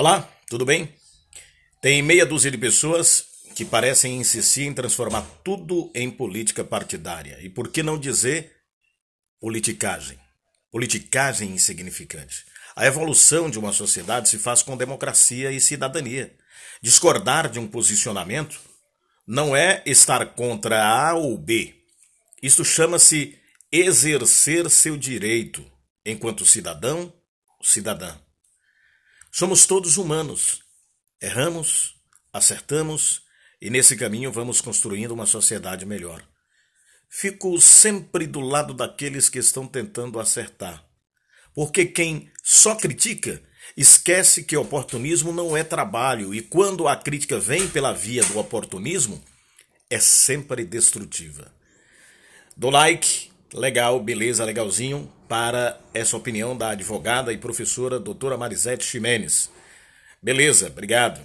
Olá, tudo bem? Tem meia dúzia de pessoas que parecem insistir em transformar tudo em política partidária. E por que não dizer politicagem? Politicagem insignificante. A evolução de uma sociedade se faz com democracia e cidadania. Discordar de um posicionamento não é estar contra A ou B. Isso chama-se exercer seu direito enquanto cidadão ou cidadã. Somos todos humanos. Erramos, acertamos e nesse caminho vamos construindo uma sociedade melhor. Fico sempre do lado daqueles que estão tentando acertar. Porque quem só critica esquece que oportunismo não é trabalho e quando a crítica vem pela via do oportunismo, é sempre destrutiva. Do like, Legal, beleza, legalzinho, para essa opinião da advogada e professora doutora Marisete Ximenes. Beleza, obrigado.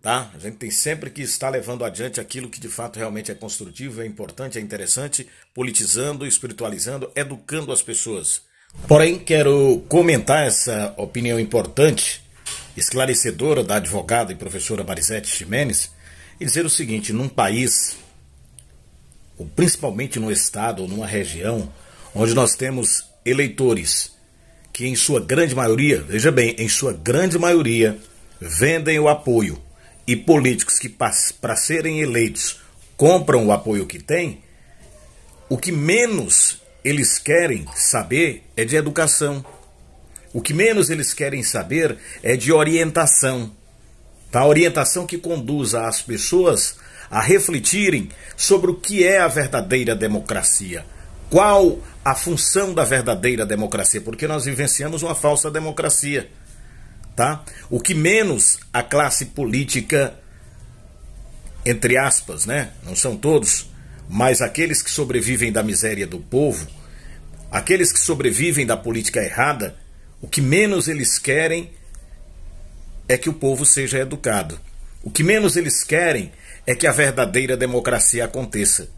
Tá? A gente tem sempre que estar levando adiante aquilo que de fato realmente é construtivo, é importante, é interessante, politizando, espiritualizando, educando as pessoas. Porém, quero comentar essa opinião importante, esclarecedora da advogada e professora Marisete Ximenes e dizer o seguinte: num país principalmente no estado ou numa região onde nós temos eleitores que em sua grande maioria, veja bem, em sua grande maioria vendem o apoio e políticos que para serem eleitos compram o apoio que têm, o que menos eles querem saber é de educação. O que menos eles querem saber é de orientação. Tá? Orientação que conduza as pessoas a refletirem sobre o que é a verdadeira democracia. Qual a função da verdadeira democracia? Porque nós vivenciamos uma falsa democracia. Tá? O que menos a classe política, entre aspas, né? não são todos, mas aqueles que sobrevivem da miséria do povo, aqueles que sobrevivem da política errada, o que menos eles querem é que o povo seja educado. O que menos eles querem é que a verdadeira democracia aconteça.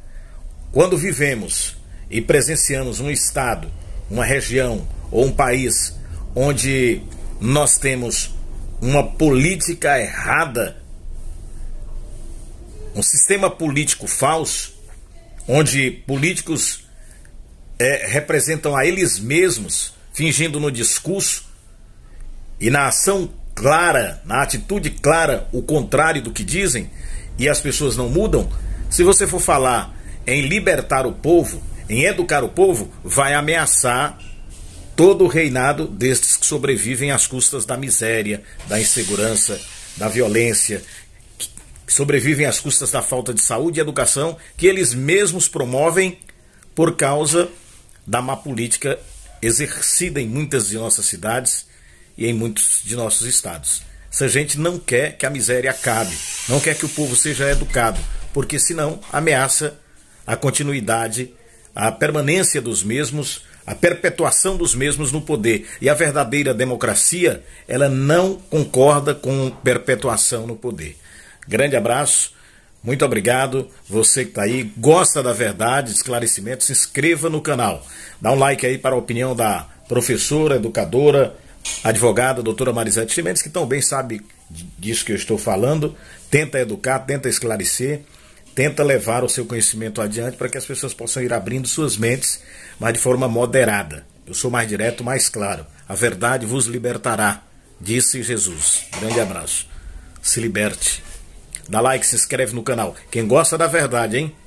Quando vivemos e presenciamos um estado, uma região ou um país onde nós temos uma política errada, um sistema político falso, onde políticos é, representam a eles mesmos, fingindo no discurso e na ação clara, na atitude clara, o contrário do que dizem e as pessoas não mudam, se você for falar em libertar o povo, em educar o povo, vai ameaçar todo o reinado destes que sobrevivem às custas da miséria, da insegurança, da violência, que sobrevivem às custas da falta de saúde e educação que eles mesmos promovem por causa da má política exercida em muitas de nossas cidades e em muitos de nossos estados. Essa gente não quer que a miséria acabe, não quer que o povo seja educado, porque senão ameaça a continuidade, a permanência dos mesmos, a perpetuação dos mesmos no poder. E a verdadeira democracia, ela não concorda com perpetuação no poder. Grande abraço. Muito obrigado. Você que está aí, gosta da verdade, esclarecimento, se inscreva no canal. Dá um like aí para a opinião da professora, educadora, advogada doutora Marisete Chimenez, que também sabe disso que eu estou falando, tenta educar, tenta esclarecer, tenta levar o seu conhecimento adiante para que as pessoas possam ir abrindo suas mentes, mas de forma moderada. Eu sou mais direto, mais claro. A verdade vos libertará, disse Jesus. Grande abraço. Se liberte. Dá like, se inscreve no canal. Quem gosta da verdade, hein?